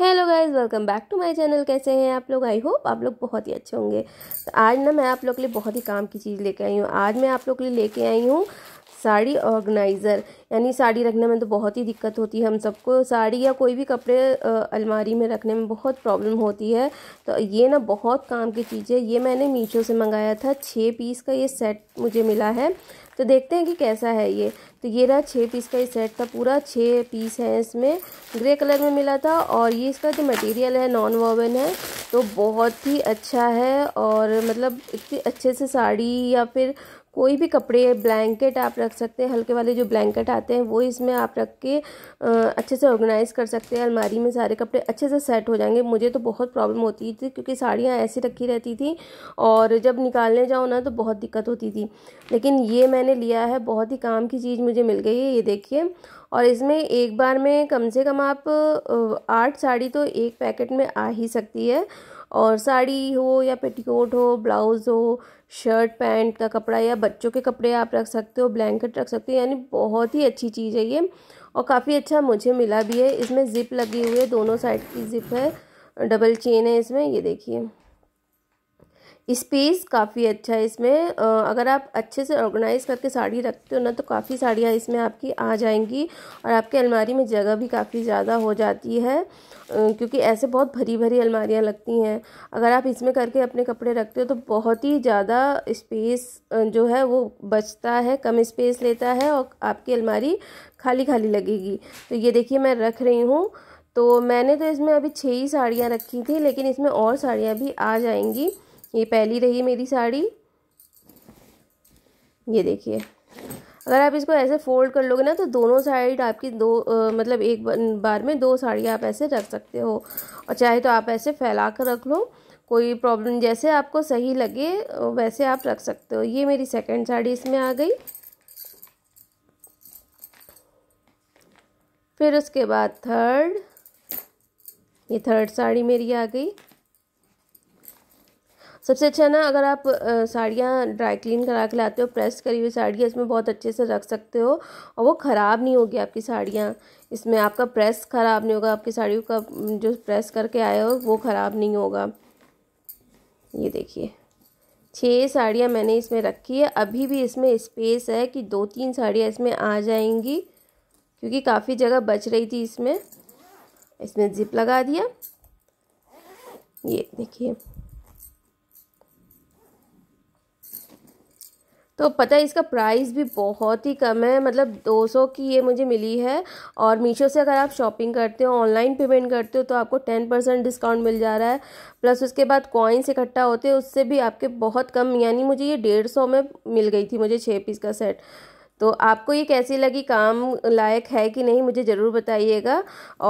hello guys welcome back to my channel कैसे हैं आप लोग आई होप आप लोग बहुत ही अच्छे होंगे तो आज ना मैं आप लोग के लिए बहुत ही काम की चीज़ लेके आई हूँ आज मैं आप लोग के लिए लेके आई हूँ साड़ी ऑर्गेनाइज़र यानी साड़ी रखने में तो बहुत ही दिक्कत होती है हम सबको साड़ी या कोई भी कपड़े अलमारी में रखने में बहुत प्रॉब्लम होती है तो ये ना बहुत काम की चीज़ है ये मैंने मीशो से मंगाया था छः पीस का ये सेट मुझे मिला है तो देखते हैं कि कैसा है ये तो ये रहा छः पीस का ये सेट था पूरा छः पीस है इसमें ग्रे कलर में मिला था और ये इसका जो मटेरियल है नॉन वोवन है तो बहुत ही अच्छा है और मतलब इतनी अच्छे से साड़ी या फिर कोई भी कपड़े ब्लैंकेट आप रख सकते हैं हल्के वाले जो ब्लैंकेट आते हैं वो इसमें आप रख के अच्छे से ऑर्गेनाइज़ कर सकते हैं अलमारी में सारे कपड़े अच्छे से सेट हो जाएंगे मुझे तो बहुत प्रॉब्लम होती थी क्योंकि साड़ियाँ ऐसी रखी रहती थी और जब निकालने जाओ ना तो बहुत दिक्कत होती थी लेकिन ये मैंने लिया है बहुत ही काम की चीज़ मुझे मिल गई है ये देखिए और इसमें एक बार में कम से कम आप आठ साड़ी तो एक पैकेट में आ ही सकती है और साड़ी हो या पेटीकोट हो ब्लाउज़ हो शर्ट पैंट का कपड़ा या बच्चों के कपड़े आप रख सकते हो ब्लैंकेट रख सकते हो यानी बहुत ही अच्छी चीज़ है ये और काफ़ी अच्छा मुझे मिला भी है इसमें ज़िप लगी हुई है दोनों साइड की ज़िप है डबल चेन है इसमें ये देखिए स्पेस काफ़ी अच्छा है इसमें अगर आप अच्छे से ऑर्गेनाइज़ करके साड़ी रखते हो ना तो काफ़ी साड़ियाँ इसमें आपकी आ जाएंगी और आपके अलमारी में जगह भी काफ़ी ज़्यादा हो जाती है क्योंकि ऐसे बहुत भरी भरी अलमारियाँ लगती हैं अगर आप इसमें करके अपने कपड़े रखते हो तो बहुत ही ज़्यादा स्पेस जो है वो बचता है कम स्पेस लेता है और आपकी अलमारी खाली खाली लगेगी तो ये देखिए मैं रख रही हूँ तो मैंने तो इसमें अभी छः ही साड़ियाँ रखी थी लेकिन इसमें और साड़ियाँ भी आ जाएंगी ये पहली रही मेरी साड़ी ये देखिए अगर आप इसको ऐसे फोल्ड कर लोगे ना तो दोनों साइड आपकी दो आ, मतलब एक बार में दो साड़ी आप ऐसे रख सकते हो और चाहे तो आप ऐसे फैला कर रख लो कोई प्रॉब्लम जैसे आपको सही लगे वैसे आप रख सकते हो ये मेरी सेकंड साड़ी इसमें आ गई फिर उसके बाद थर्ड ये थर्ड साड़ी मेरी आ गई सबसे अच्छा ना अगर आप साड़ियाँ ड्राई क्लीन करा के लाते हो प्रेस करी हुई साड़ियाँ इसमें बहुत अच्छे से रख सकते हो और वो ख़राब नहीं होगी आपकी साड़ियाँ इसमें आपका प्रेस ख़राब नहीं होगा आपकी साड़ियों का जो प्रेस करके आए हो वो ख़राब नहीं होगा ये देखिए छः साड़ियाँ मैंने इसमें रखी है अभी भी इसमें स्पेस है कि दो तीन साड़ियाँ इसमें आ जाएंगी क्योंकि काफ़ी जगह बच रही थी इसमें इसमें ज़िप लगा दिया ये देखिए तो पता है इसका प्राइस भी बहुत ही कम है मतलब 200 की ये मुझे मिली है और मीशो से अगर आप शॉपिंग करते हो ऑनलाइन पेमेंट करते हो तो आपको 10 परसेंट डिस्काउंट मिल जा रहा है प्लस उसके बाद कॉइन्स इकट्ठा होते हैं उससे भी आपके बहुत कम यानी मुझे ये डेढ़ सौ में मिल गई थी मुझे छः पीस का सेट तो आपको ये कैसी लगी काम लायक है कि नहीं मुझे ज़रूर बताइएगा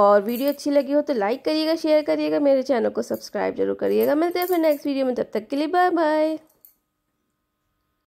और वीडियो अच्छी लगी हो तो लाइक करिएगा शेयर करिएगा मेरे चैनल को सब्सक्राइब जरूर करिएगा मिलते हैं फिर नेक्स्ट वीडियो में तब तक के लिए बाय बाय